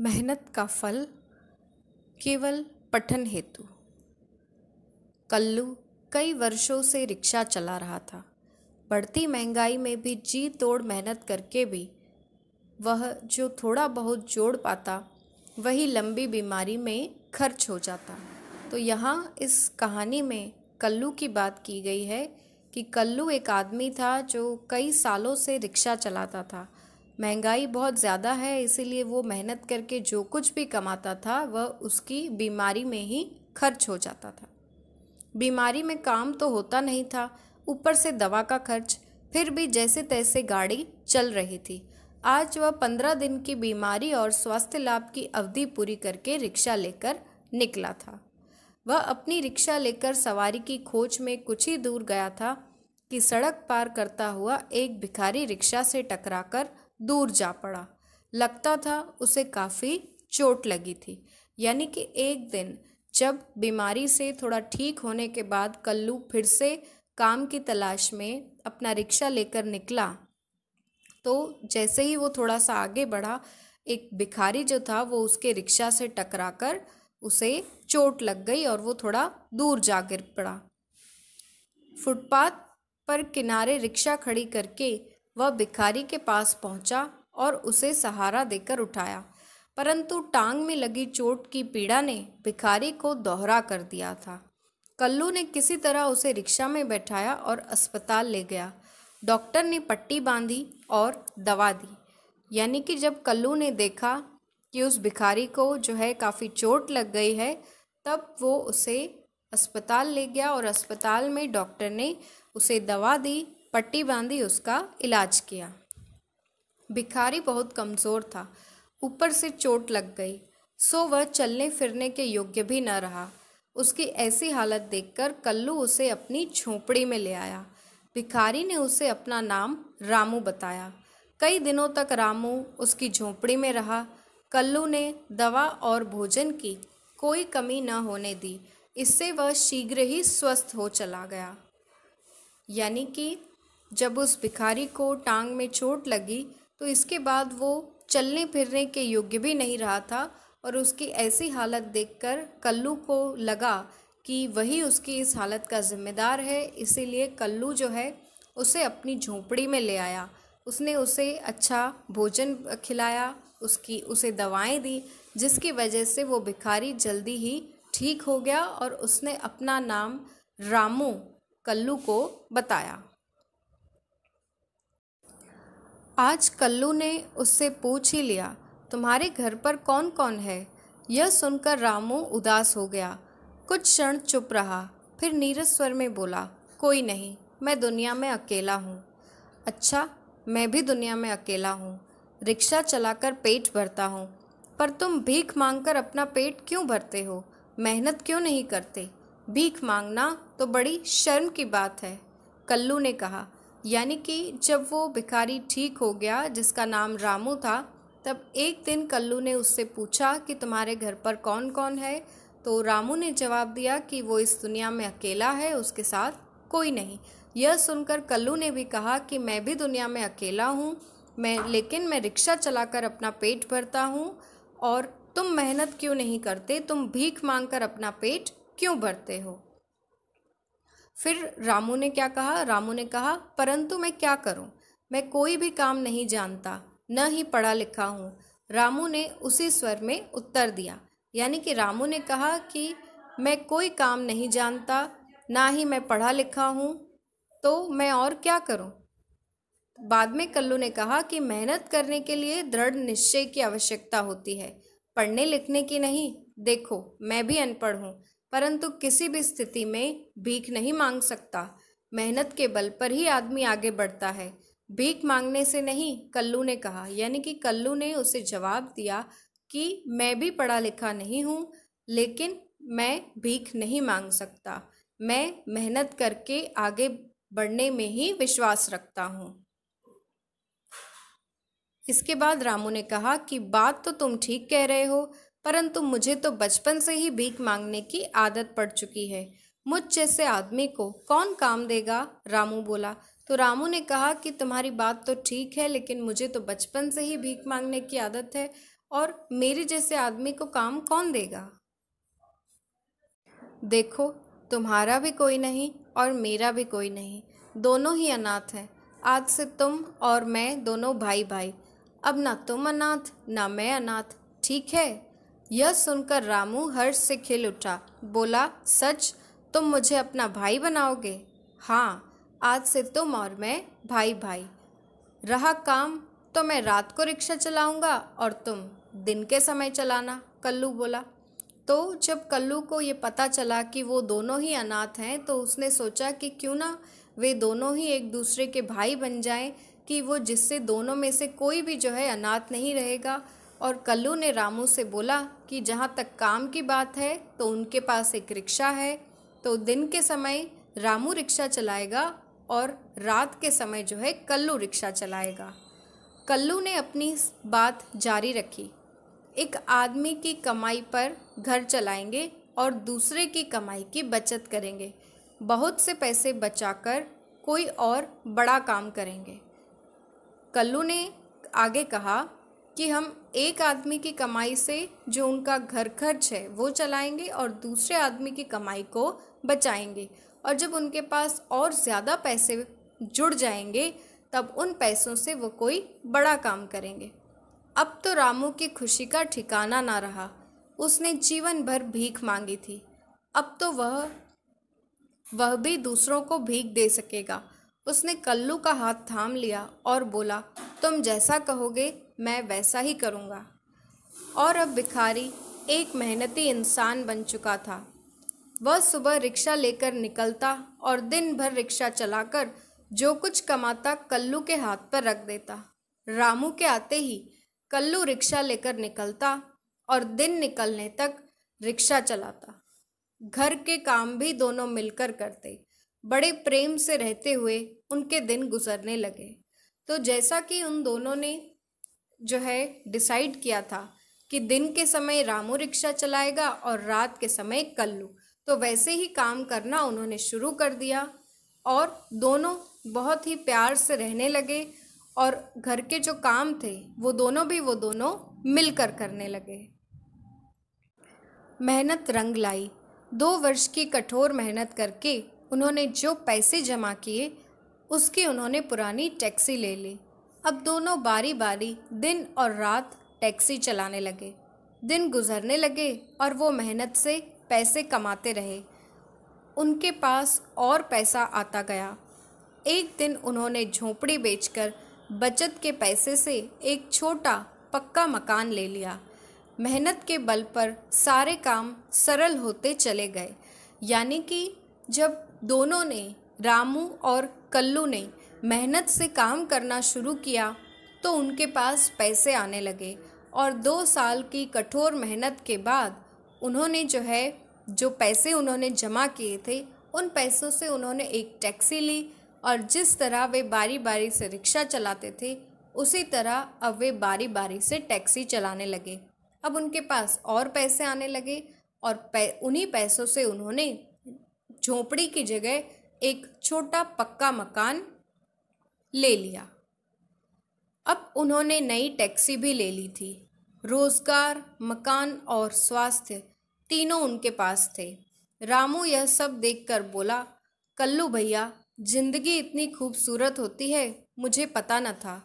मेहनत का फल केवल पठन हेतु कल्लू कई वर्षों से रिक्शा चला रहा था बढ़ती महंगाई में भी जी तोड़ मेहनत करके भी वह जो थोड़ा बहुत जोड़ पाता वही लंबी बीमारी में खर्च हो जाता तो यहाँ इस कहानी में कल्लू की बात की गई है कि कल्लू एक आदमी था जो कई सालों से रिक्शा चलाता था महंगाई बहुत ज़्यादा है इसीलिए वो मेहनत करके जो कुछ भी कमाता था वह उसकी बीमारी में ही खर्च हो जाता था बीमारी में काम तो होता नहीं था ऊपर से दवा का खर्च फिर भी जैसे तैसे गाड़ी चल रही थी आज वह पंद्रह दिन की बीमारी और स्वास्थ्य लाभ की अवधि पूरी करके रिक्शा लेकर निकला था वह अपनी रिक्शा लेकर सवारी की खोज में कुछ ही दूर गया था कि सड़क पार करता हुआ एक भिखारी रिक्शा से टकराकर दूर जा पड़ा लगता था उसे काफ़ी चोट लगी थी यानी कि एक दिन जब बीमारी से थोड़ा ठीक होने के बाद कल्लू फिर से काम की तलाश में अपना रिक्शा लेकर निकला तो जैसे ही वो थोड़ा सा आगे बढ़ा एक भिखारी जो था वो उसके रिक्शा से टकराकर उसे चोट लग गई और वो थोड़ा दूर जा गिर पड़ा फुटपाथ पर किनारे रिक्शा खड़ी करके वह भिखारी के पास पहुंचा और उसे सहारा देकर उठाया परंतु टांग में लगी चोट की पीड़ा ने भिखारी को दोहरा कर दिया था कल्लू ने किसी तरह उसे रिक्शा में बैठाया और अस्पताल ले गया डॉक्टर ने पट्टी बांधी और दवा दी यानी कि जब कल्लू ने देखा कि उस भिखारी को जो है काफ़ी चोट लग गई है तब वो उसे अस्पताल ले गया और अस्पताल में डॉक्टर ने उसे दवा दी पट्टी बांधी उसका इलाज किया भिखारी बहुत कमज़ोर था ऊपर से चोट लग गई सो वह चलने फिरने के योग्य भी न रहा उसकी ऐसी हालत देखकर कल्लू उसे अपनी झोपड़ी में ले आया भिखारी ने उसे अपना नाम रामू बताया कई दिनों तक रामू उसकी झोपड़ी में रहा कल्लू ने दवा और भोजन की कोई कमी न होने दी इससे वह शीघ्र ही स्वस्थ हो चला गया यानी कि जब उस भिखारी को टांग में चोट लगी तो इसके बाद वो चलने फिरने के योग्य भी नहीं रहा था और उसकी ऐसी हालत देखकर कल्लू को लगा कि वही उसकी इस हालत का जिम्मेदार है इसीलिए कल्लू जो है उसे अपनी झोंपड़ी में ले आया उसने उसे अच्छा भोजन खिलाया उसकी उसे दवाएं दी जिसकी वजह से वो भिखारी जल्दी ही ठीक हो गया और उसने अपना नाम रामू कल्लू को बताया आज कल्लू ने उससे पूछ ही लिया तुम्हारे घर पर कौन कौन है यह सुनकर रामू उदास हो गया कुछ क्षण चुप रहा फिर नीरज स्वर में बोला कोई नहीं मैं दुनिया में अकेला हूँ अच्छा मैं भी दुनिया में अकेला हूँ रिक्शा चलाकर पेट भरता हूँ पर तुम भीख मांगकर अपना पेट क्यों भरते हो मेहनत क्यों नहीं करते भीख मांगना तो बड़ी शर्म की बात है कल्लू ने कहा यानी कि जब वो भिखारी ठीक हो गया जिसका नाम रामू था तब एक दिन कल्लू ने उससे पूछा कि तुम्हारे घर पर कौन कौन है तो रामू ने जवाब दिया कि वो इस दुनिया में अकेला है उसके साथ कोई नहीं यह सुनकर कल्लू ने भी कहा कि मैं भी दुनिया में अकेला हूँ मैं लेकिन मैं रिक्शा चलाकर अपना पेट भरता हूँ और तुम मेहनत क्यों नहीं करते तुम भीख मांगकर अपना पेट क्यों भरते हो फिर रामू ने क्या कहा रामू ने कहा परंतु मैं क्या करूं मैं कोई भी काम नहीं जानता न ही पढ़ा लिखा हूं रामू ने उसी स्वर में उत्तर दिया यानी कि रामू ने कहा कि मैं कोई काम नहीं जानता ना ही मैं पढ़ा लिखा हूँ तो मैं और क्या करूँ बाद में कल्लू ने कहा कि मेहनत करने के लिए दृढ़ निश्चय की आवश्यकता होती है पढ़ने लिखने की नहीं देखो मैं भी अनपढ़ हूँ परंतु किसी भी स्थिति में भीख नहीं मांग सकता मेहनत के बल पर ही आदमी आगे बढ़ता है भीख मांगने से नहीं कल्लू ने कहा यानी कि कल्लू ने उसे जवाब दिया कि मैं भी पढ़ा लिखा नहीं हूँ लेकिन मैं भीख नहीं मांग सकता मैं मेहनत करके आगे बढ़ने में ही विश्वास रखता हूँ इसके बाद रामू ने कहा कि बात तो तुम ठीक कह रहे हो परंतु मुझे तो बचपन से ही भीख मांगने की आदत पड़ चुकी है मुझ जैसे आदमी को कौन काम देगा रामू बोला तो रामू ने कहा कि तुम्हारी बात तो ठीक है लेकिन मुझे तो बचपन से ही भीख मांगने की आदत है और मेरे जैसे आदमी को काम कौन देगा देखो तुम्हारा भी कोई नहीं और मेरा भी कोई नहीं दोनों ही अनाथ हैं आज से तुम और मैं दोनों भाई भाई अब ना तुम अनाथ ना मैं अनाथ ठीक है यह सुनकर रामू हर्ष से खिल उठा बोला सच तुम मुझे अपना भाई बनाओगे हाँ आज से तुम और मैं भाई भाई रहा काम तो मैं रात को रिक्शा चलाऊंगा और तुम दिन के समय चलाना कल्लू बोला तो जब कल्लू को ये पता चला कि वो दोनों ही अनाथ हैं तो उसने सोचा कि क्यों ना वे दोनों ही एक दूसरे के भाई बन जाएं कि वो जिससे दोनों में से कोई भी जो है अनाथ नहीं रहेगा और कल्लू ने रामू से बोला कि जहाँ तक काम की बात है तो उनके पास एक रिक्शा है तो दिन के समय रामू रिक्शा चलाएगा और रात के समय जो है कल्लू रिक्शा चलाएगा कल्लू ने अपनी बात जारी रखी एक आदमी की कमाई पर घर चलाएंगे और दूसरे की कमाई की बचत करेंगे बहुत से पैसे बचाकर कोई और बड़ा काम करेंगे कल्लू ने आगे कहा कि हम एक आदमी की कमाई से जो उनका घर खर्च है वो चलाएंगे और दूसरे आदमी की कमाई को बचाएंगे और जब उनके पास और ज़्यादा पैसे जुड़ जाएंगे तब उन पैसों से वो कोई बड़ा काम करेंगे अब तो रामू की खुशी का ठिकाना ना रहा उसने जीवन भर भीख मांगी थी अब तो वह वह भी दूसरों को भीख दे सकेगा उसने कल्लू का हाथ थाम लिया और बोला तुम जैसा कहोगे मैं वैसा ही करूँगा और अब भिखारी एक मेहनती इंसान बन चुका था वह सुबह रिक्शा लेकर निकलता और दिन भर रिक्शा चलाकर जो कुछ कमाता कल्लू के हाथ पर रख देता रामू के आते ही कल्लू रिक्शा लेकर निकलता और दिन निकलने तक रिक्शा चलाता घर के काम भी दोनों मिलकर करते बड़े प्रेम से रहते हुए उनके दिन गुजरने लगे तो जैसा कि उन दोनों ने जो है डिसाइड किया था कि दिन के समय रामू रिक्शा चलाएगा और रात के समय कल्लू तो वैसे ही काम करना उन्होंने शुरू कर दिया और दोनों बहुत ही प्यार से रहने लगे और घर के जो काम थे वो दोनों भी वो दोनों मिलकर करने लगे मेहनत रंग लाई दो वर्ष की कठोर मेहनत करके उन्होंने जो पैसे जमा किए उसकी उन्होंने पुरानी टैक्सी ले ली अब दोनों बारी बारी दिन और रात टैक्सी चलाने लगे दिन गुजरने लगे और वो मेहनत से पैसे कमाते रहे उनके पास और पैसा आता गया एक दिन उन्होंने झोपड़ी बेचकर बचत के पैसे से एक छोटा पक्का मकान ले लिया मेहनत के बल पर सारे काम सरल होते चले गए यानी कि जब दोनों ने रामू और कल्लू ने मेहनत से काम करना शुरू किया तो उनके पास पैसे आने लगे और दो साल की कठोर मेहनत के बाद उन्होंने जो है जो पैसे उन्होंने जमा किए थे उन पैसों से उन्होंने एक टैक्सी ली और जिस तरह वे बारी बारी से रिक्शा चलाते थे उसी तरह अब वे बारी बारी से टैक्सी चलाने लगे अब उनके पास और पैसे आने लगे और पै, उन्हीं पैसों से उन्होंने झोपड़ी की जगह एक छोटा पक्का मकान ले लिया अब उन्होंने नई टैक्सी भी ले ली थी रोजगार मकान और स्वास्थ्य तीनों उनके पास थे रामू यह सब देखकर बोला कल्लू भैया जिंदगी इतनी खूबसूरत होती है मुझे पता न था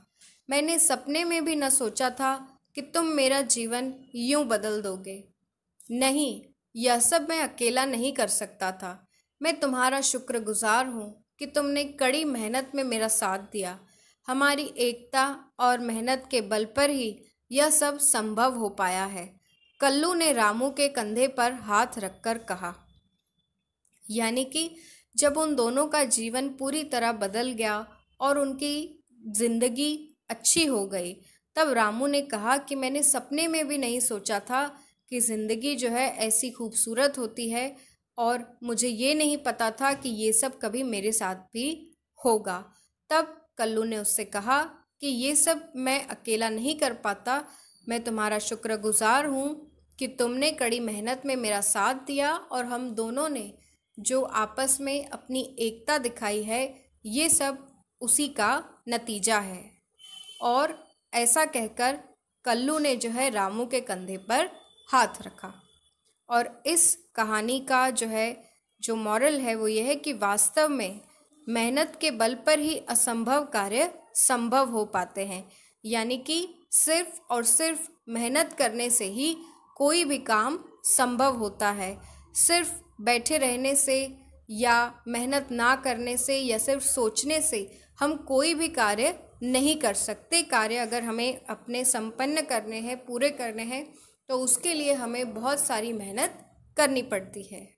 मैंने सपने में भी न सोचा था कि तुम मेरा जीवन यूं बदल दोगे नहीं यह सब मैं अकेला नहीं कर सकता था मैं तुम्हारा शुक्रगुजार हूँ कि तुमने कड़ी मेहनत में मेरा साथ दिया हमारी एकता और मेहनत के बल पर ही यह सब संभव हो पाया है कल्लू ने रामू के कंधे पर हाथ रखकर कहा यानी कि जब उन दोनों का जीवन पूरी तरह बदल गया और उनकी ज़िंदगी अच्छी हो गई तब रामू ने कहा कि मैंने सपने में भी नहीं सोचा था कि ज़िंदगी जो है ऐसी खूबसूरत होती है और मुझे ये नहीं पता था कि ये सब कभी मेरे साथ भी होगा तब कल्लू ने उससे कहा कि ये सब मैं अकेला नहीं कर पाता मैं तुम्हारा शुक्रगुजार हूँ कि तुमने कड़ी मेहनत में मेरा साथ दिया और हम दोनों ने जो आपस में अपनी एकता दिखाई है ये सब उसी का नतीजा है और ऐसा कहकर कल्लू ने जो है रामू के कंधे पर हाथ रखा और इस कहानी का जो है जो मॉरल है वो ये है कि वास्तव में मेहनत के बल पर ही असंभव कार्य संभव हो पाते हैं यानी कि सिर्फ और सिर्फ मेहनत करने से ही कोई भी काम संभव होता है सिर्फ बैठे रहने से या मेहनत ना करने से या सिर्फ सोचने से हम कोई भी कार्य नहीं कर सकते कार्य अगर हमें अपने संपन्न करने हैं पूरे करने हैं तो उसके लिए हमें बहुत सारी मेहनत करनी पड़ती है